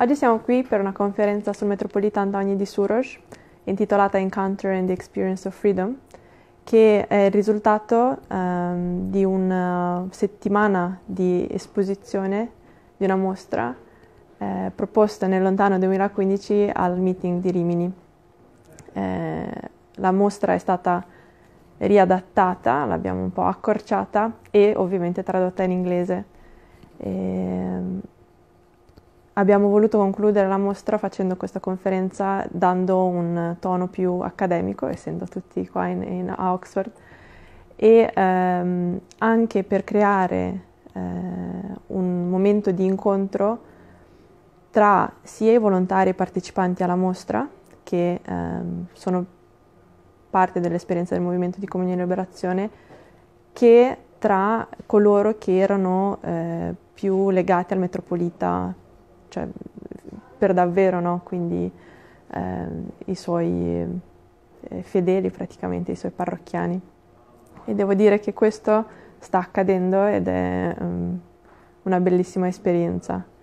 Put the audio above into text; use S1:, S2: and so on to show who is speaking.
S1: Oggi siamo qui per una conferenza sul Metropolitan Dogni di Soros, intitolata Encounter and the Experience of Freedom, che è il risultato um, di una eh, settimana di esposizione di una mostra eh, proposta nel lontano 2015 al meeting di Rimini. Eh, la mostra è stata riadattata, l'abbiamo un po' accorciata e ovviamente tradotta in inglese. E ehm, abbiamo voluto concludere la mostra facendo questa conferenza dando un tono più accademico, essendo tutti qua in, in, a Oxford, e ehm, anche per creare eh, un momento di incontro tra sia i volontari partecipanti alla mostra, che ehm, sono parte dell'esperienza del movimento di Comunione e Liberazione, che tra coloro che erano eh, più legati al metropolita cioè, per davvero, no? quindi eh, i suoi eh, fedeli praticamente, i suoi parrocchiani. E devo dire che questo sta accadendo ed è um, una bellissima esperienza.